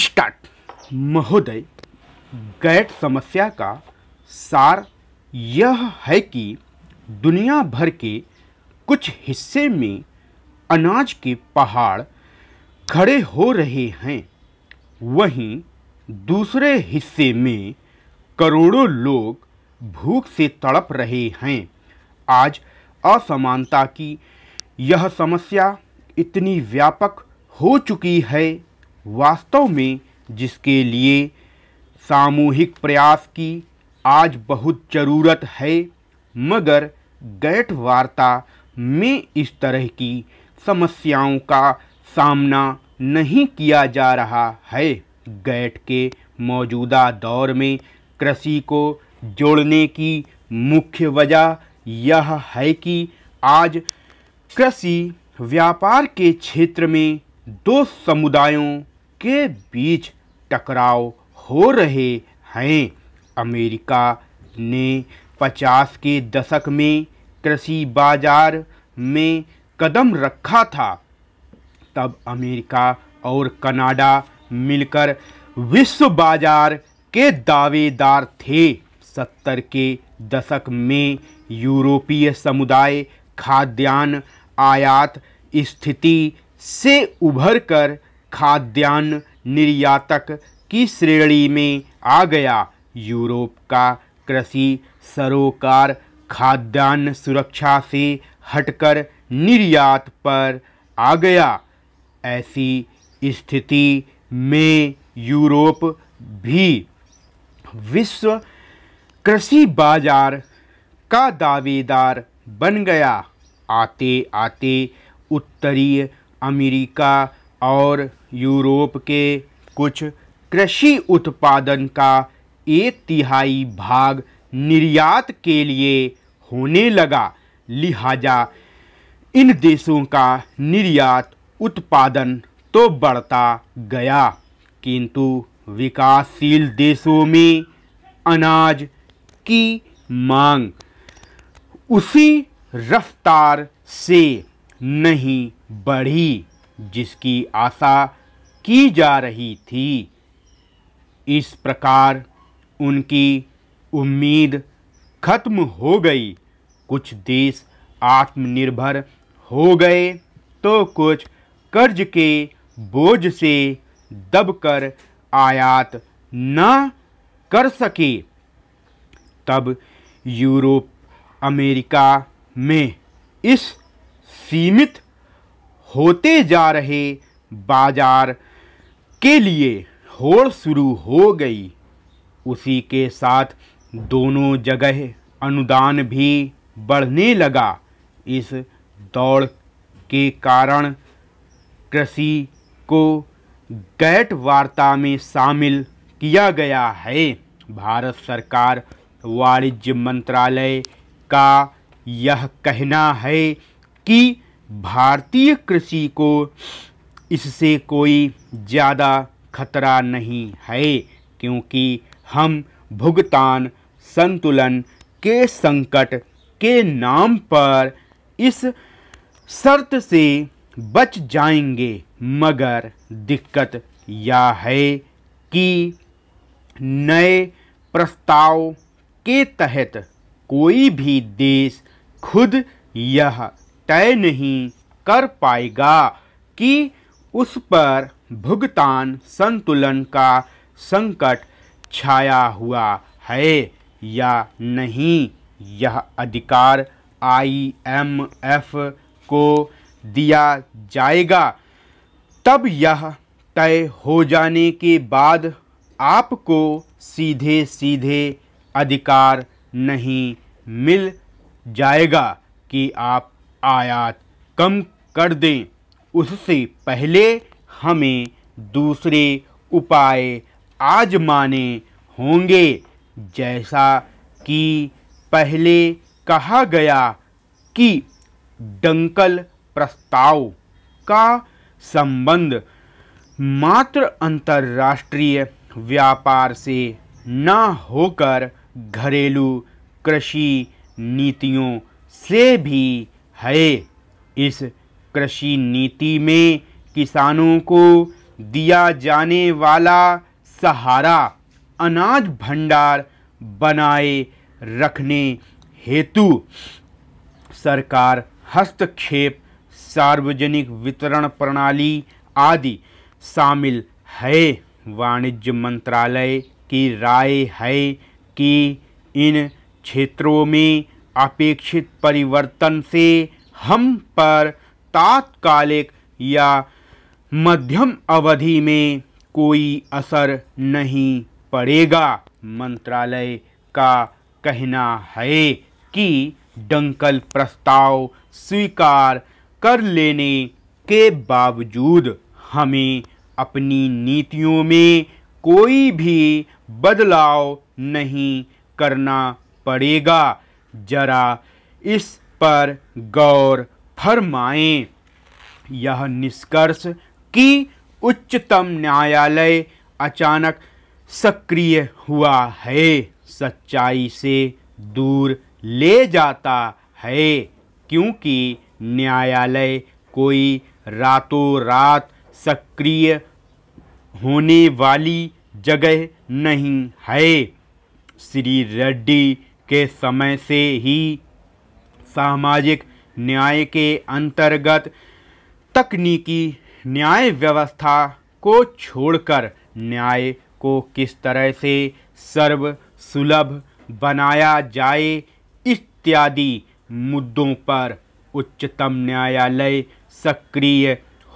start महोदय gate समस्या का सार यह है कि दुनिया भर के कुछ हिस्से में अनाज के पहाड़ खड़े हो रहे हैं वहीं दूसरे हिस्से में करोड़ों लोग भूख से तड़प रहे हैं आज असमानता की यह समस्या इतनी व्यापक हो चुकी है वास्तव में जिसके लिए सामूहिक प्रयास की आज बहुत ज़रूरत है मगर गैट वार्ता में इस तरह की समस्याओं का सामना नहीं किया जा रहा है गैट के मौजूदा दौर में कृषि को जोड़ने की मुख्य वजह यह है कि आज कृषि व्यापार के क्षेत्र में दो समुदायों के बीच टकराव हो रहे हैं अमेरिका ने 50 के दशक में कृषि बाजार में कदम रखा था तब अमेरिका और कनाडा मिलकर विश्व बाजार के दावेदार थे सत्तर के दशक में यूरोपीय समुदाय खाद्यान्न आयात स्थिति से उभर कर खाद्यान्न निर्यातक की श्रेणी में आ गया यूरोप का कृषि सरोकार खाद्यान्न सुरक्षा से हटकर निर्यात पर आ गया ऐसी स्थिति में यूरोप भी विश्व कृषि बाजार का दावेदार बन गया आते आते उत्तरीय अमेरिका और यूरोप के कुछ कृषि उत्पादन का एक तिहाई भाग निर्यात के लिए होने लगा लिहाजा इन देशों का निर्यात उत्पादन तो बढ़ता गया किंतु विकासशील देशों में अनाज की मांग उसी रफ्तार से नहीं बढ़ी जिसकी आशा की जा रही थी इस प्रकार उनकी उम्मीद खत्म हो गई कुछ देश आत्मनिर्भर हो गए तो कुछ कर्ज के बोझ से दबकर आयात न कर सके तब यूरोप अमेरिका में इस सीमित होते जा रहे बाजार के लिए होड़ शुरू हो गई उसी के साथ दोनों जगह अनुदान भी बढ़ने लगा इस दौड़ के कारण कृषि को गैट वार्ता में शामिल किया गया है भारत सरकार वाणिज्य मंत्रालय का यह कहना है कि भारतीय कृषि को इससे कोई ज़्यादा खतरा नहीं है क्योंकि हम भुगतान संतुलन के संकट के नाम पर इस शर्त से बच जाएंगे मगर दिक्कत यह है कि नए प्रस्ताव के तहत कोई भी देश खुद यह तय नहीं कर पाएगा कि उस पर भुगतान संतुलन का संकट छाया हुआ है या नहीं यह अधिकार आईएमएफ को दिया जाएगा तब यह तय हो जाने के बाद आपको सीधे सीधे अधिकार नहीं मिल जाएगा कि आप आयात कम कर दें उससे पहले हमें दूसरे उपाय आजमाने होंगे जैसा कि पहले कहा गया कि डंकल प्रस्ताव का संबंध मात्र अंतर्राष्ट्रीय व्यापार से न होकर घरेलू कृषि नीतियों से भी है इस कृषि नीति में किसानों को दिया जाने वाला सहारा अनाज भंडार बनाए रखने हेतु सरकार हस्तक्षेप सार्वजनिक वितरण प्रणाली आदि शामिल है वाणिज्य मंत्रालय की राय है कि इन क्षेत्रों में अपेक्षित परिवर्तन से हम पर तात्कालिक या मध्यम अवधि में कोई असर नहीं पड़ेगा मंत्रालय का कहना है कि डंकल प्रस्ताव स्वीकार कर लेने के बावजूद हमें अपनी नीतियों में कोई भी बदलाव नहीं करना पड़ेगा जरा इस पर गौर फरमाएं यह निष्कर्ष कि उच्चतम न्यायालय अचानक सक्रिय हुआ है सच्चाई से दूर ले जाता है क्योंकि न्यायालय कोई रातों रात सक्रिय होने वाली जगह नहीं है श्री रेड्डी के समय से ही सामाजिक न्याय के अंतर्गत तकनीकी न्याय व्यवस्था को छोड़कर न्याय को किस तरह से सर्व सुलभ बनाया जाए इत्यादि मुद्दों पर उच्चतम न्यायालय सक्रिय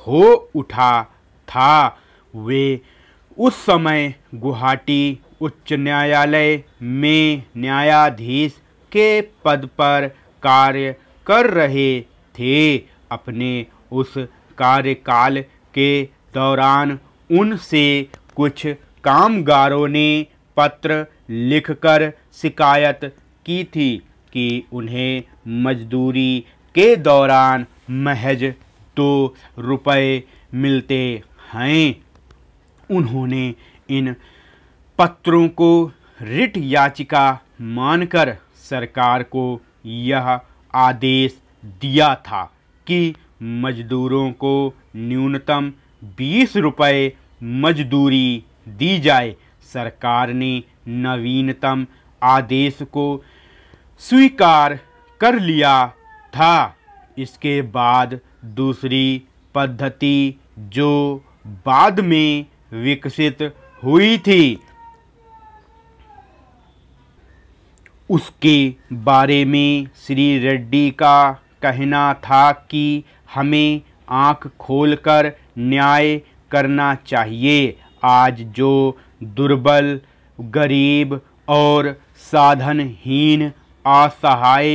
हो उठा था वे उस समय गुवाहाटी उच्च न्यायालय में न्यायाधीश के पद पर कार्य कर रहे थे अपने उस कार्यकाल के दौरान उनसे कुछ कामगारों ने पत्र लिखकर शिकायत की थी कि उन्हें मजदूरी के दौरान महज दो रुपये मिलते हैं उन्होंने इन पत्रों को रिट याचिका मानकर सरकार को यह आदेश दिया था कि मजदूरों को न्यूनतम बीस रुपये मजदूरी दी जाए सरकार ने नवीनतम आदेश को स्वीकार कर लिया था इसके बाद दूसरी पद्धति जो बाद में विकसित हुई थी उसके बारे में श्री रेड्डी का कहना था कि हमें आंख खोलकर न्याय करना चाहिए आज जो दुर्बल गरीब और साधनहीन असहाय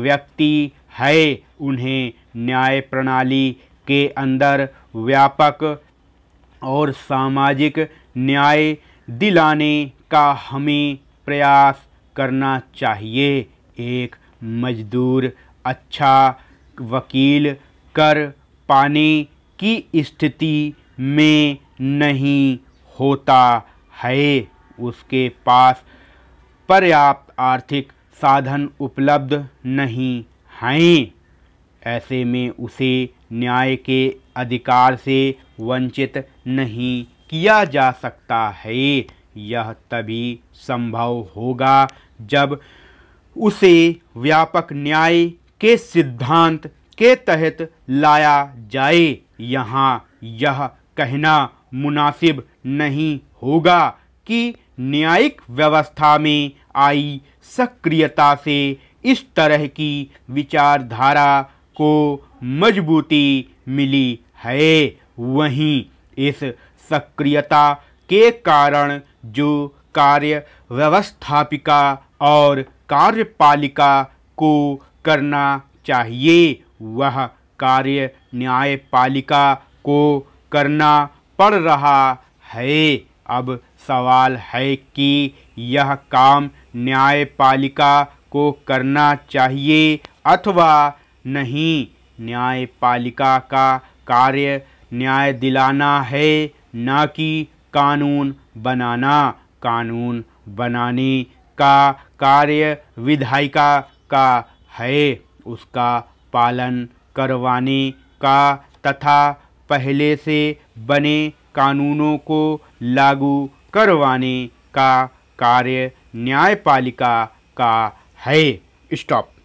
व्यक्ति है उन्हें न्याय प्रणाली के अंदर व्यापक और सामाजिक न्याय दिलाने का हमें प्रयास करना चाहिए एक मजदूर अच्छा वकील कर पाने की स्थिति में नहीं होता है उसके पास पर्याप्त आर्थिक साधन उपलब्ध नहीं हैं ऐसे में उसे न्याय के अधिकार से वंचित नहीं किया जा सकता है यह तभी संभव होगा जब उसे व्यापक न्याय के सिद्धांत के तहत लाया जाए यहाँ यह कहना मुनासिब नहीं होगा कि न्यायिक व्यवस्था में आई सक्रियता से इस तरह की विचारधारा को मजबूती मिली है वहीं इस सक्रियता के कारण जो कार्य व्यवस्थापिका और कार्यपालिका को करना चाहिए वह कार्य न्यायपालिका को करना पड़ रहा है अब सवाल है कि यह काम न्यायपालिका को करना चाहिए अथवा नहीं न्यायपालिका का कार्य न्याय दिलाना है न कि कानून बनाना कानून बनाने का कार्य विधायिका का है उसका पालन करवाने का तथा पहले से बने कानूनों को लागू करवाने का कार्य न्यायपालिका का है स्टॉप